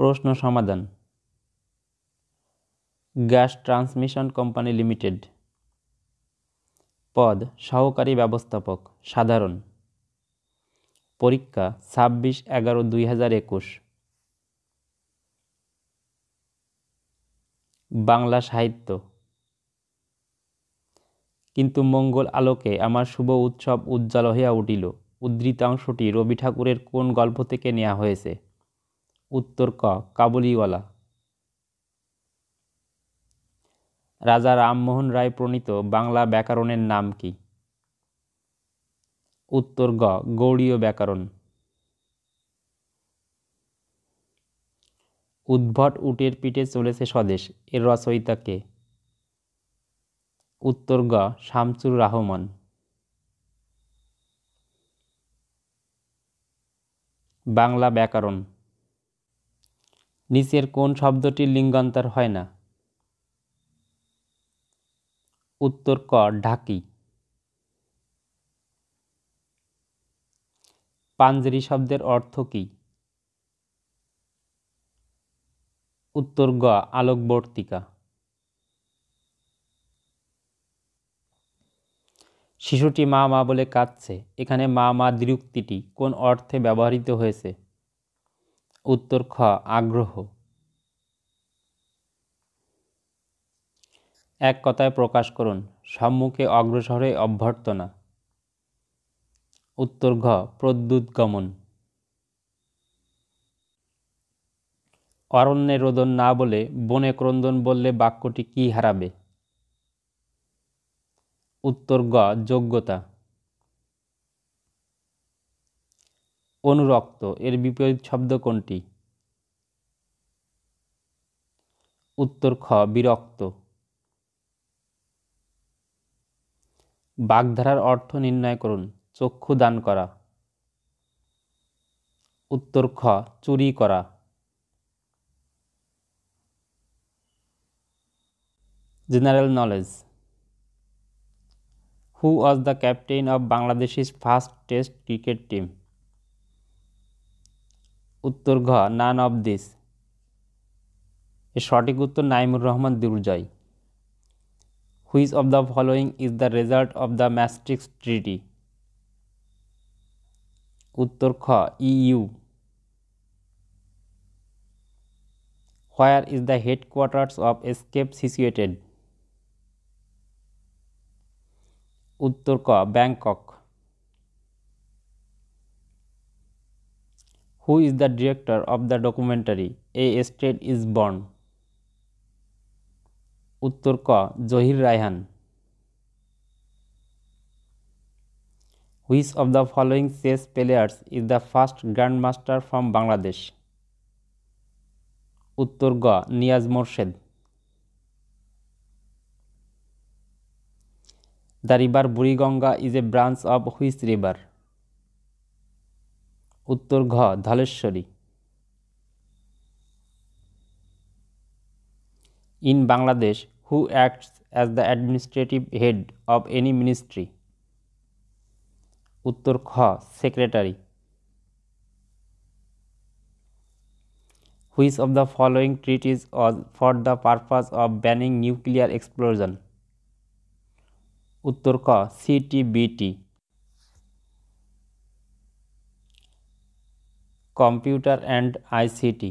প্রশ্ন সমাধান gas transmission company limited পদ সহকারী ব্যবস্থাপক সাধারণ পরীক্ষা ছাব্বিশ এগারো দুই হাজার একুশ বাংলা সাহিত্য কিন্তু মঙ্গল আলোকে আমার শুভ উৎসব উজ্জ্বল হইয়া উঠিল উদ্ধৃতাংশটি রবি ঠাকুরের কোন গল্প থেকে নেওয়া হয়েছে উত্তর ক কাবুলিওয়ালা রাজা রামমোহন রায় প্রণীত বাংলা ব্যাকরণের নাম কি উত্তর গ গৌড়ীয় ব্যাকরণ উদ্ভট উটের পিঠে চলেছে স্বদেশ এর রচয়িতা কে উত্তর গ শামসুর রহমান বাংলা ব্যাকরণ নিচের কোন শব্দটি লিঙ্গান্তর হয় না উত্তর ক ঢাকি পাঞ্জরি শব্দের অর্থ কি উত্তর গ আলোকবর্তিকা শিশুটি মা মা বলে কাঁদছে এখানে মা মা দ্বিরুক্তিটি কোন অর্থে ব্যবহৃত হয়েছে উত্তর খ আগ্রহ এক কথায় প্রকাশ করুন সম্মুখে অগ্রসরে অভ্যর্থনা উত্তর ঘ প্রদ্যুৎ গমন অরণ্যে রোদন না বলে বনে ক্রন্দন বললে বাক্যটি কি হারাবে উত্তর গ যোগ্যতা অনুরক্ত এর বিপরীত শব্দ কোনটি উত্তর খ বিরক্ত বাগধারার অর্থ নির্ণয় করুন চক্ষু দান করা উত্তর খ চুরি করা general knowledge who was the captain of Bangladesh's first test cricket team উত্তর ঘ নান অব দিস এর সঠিক উত্তর Naimur Rahman Durjoy which of the following is the result of the Maastricht treaty উত্তর খ EU e where is the headquarters of ESCAP situated উত্তর ক Bangkok who is the director of the documentary a state is born উত্তর ক Zahir Raihan which of the following chess players is the first grand master from Bangladesh উত্তর গ Niaz Morshed the river Buriganga is a branch of which river উত্তর ঘ Dhaleshwari in Bangladesh who acts as the administrative head of any ministry উত্তর খ secretary which of the following treaties was for the purpose of banning nuclear explosion উত্তর ক CTBT computer and ICT.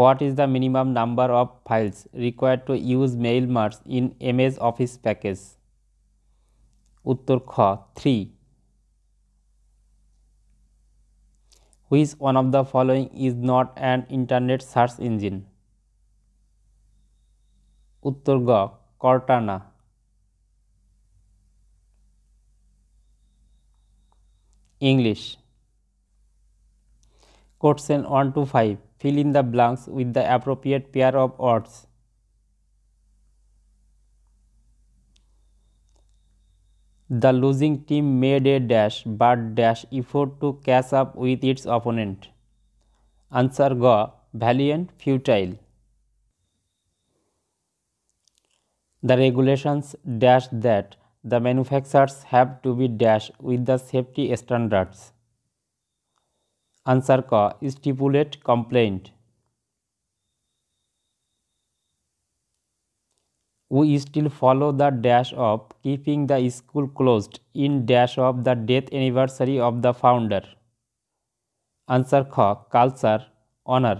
What is the minimum number of files required to use mail merge in MS Office package? Uttar Kha 3. Which one of the following is not an internet search engine? Uttar গ Cortana. English. quotient 1 to 5 fill in the blanks with the appropriate pair of words. The losing team made a dash but dash effort to catch up with its opponent. Answer Go, Valiant Futile. The regulations dash that the manufacturers have to be dash with the safety standards. Answer क stipulate complaint. we still follow the dash of keeping the school closed in dash of the death anniversary of the founder answer kh culture honor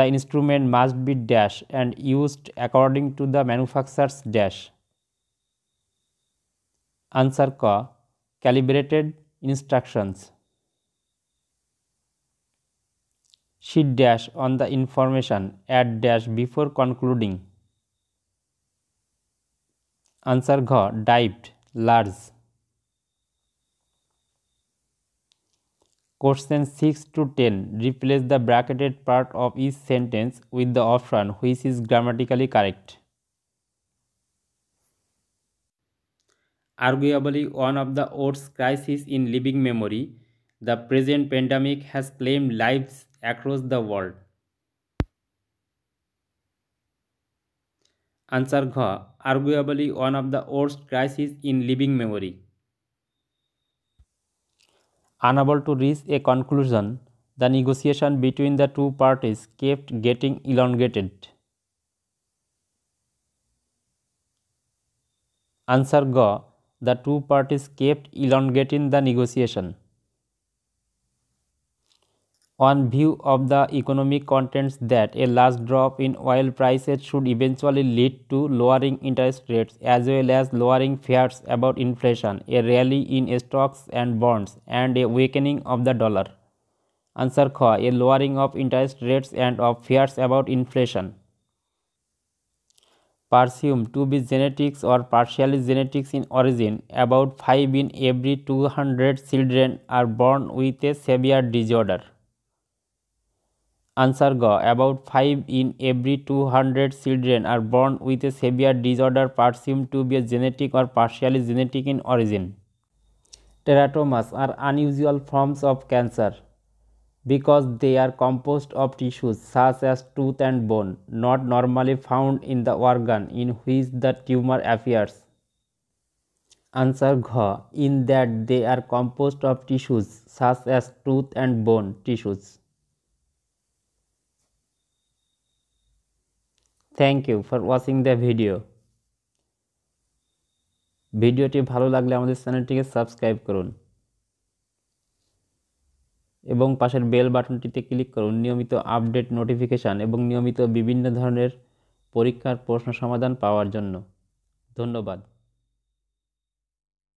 the instrument must be dash and used according to the manufacturer's dash answer k calibrated instructions. Sheet dash on the information add dash before concluding. Answer Gha dived large. Question 6 to 10 replace the bracketed part of each sentence with the option which is grammatically correct. arguably one of the worst crises in living memory, the present pandemic has claimed lives across the world. Answer Gha, arguably one of the worst crises in living memory. Unable to reach a conclusion, the negotiation between the two parties kept getting elongated. Answer G. The two parties kept elongating the negotiation on view of the economic contents that a last drop in oil prices should eventually lead to lowering interest rates as well as lowering fears about inflation a rally in stocks and bonds and a weakening of the dollar answer খ a lowering of interest rates and of fears about inflation presumed to be genetics or partially genetics in origin about five in every two hundred children are born with a severe disorder answer গ about five in every two hundred children are born with a severe disorder presumed to be a genetic or partially genetic in origin teratomas are unusual forms of cancer because they are composed of tissues such as tooth and bone, not normally found in the organ in which the tumor appears. Answer Gh. in that they are composed of tissues such as tooth and bone tissues. Thank you for watching the video ভিডিওটি ভালো লাগলে আমাদের চ্যানেলটিকে subscribe করুন এবং পাশের bell বাটনটিতে click করুন নিয়মিত আপডেট নোটিফিকেশান এবং নিয়মিত বিভিন্ন ধরনের পরীক্ষার প্রশ্ন সমাধান পাওয়ার জন্য ধন্যবাদ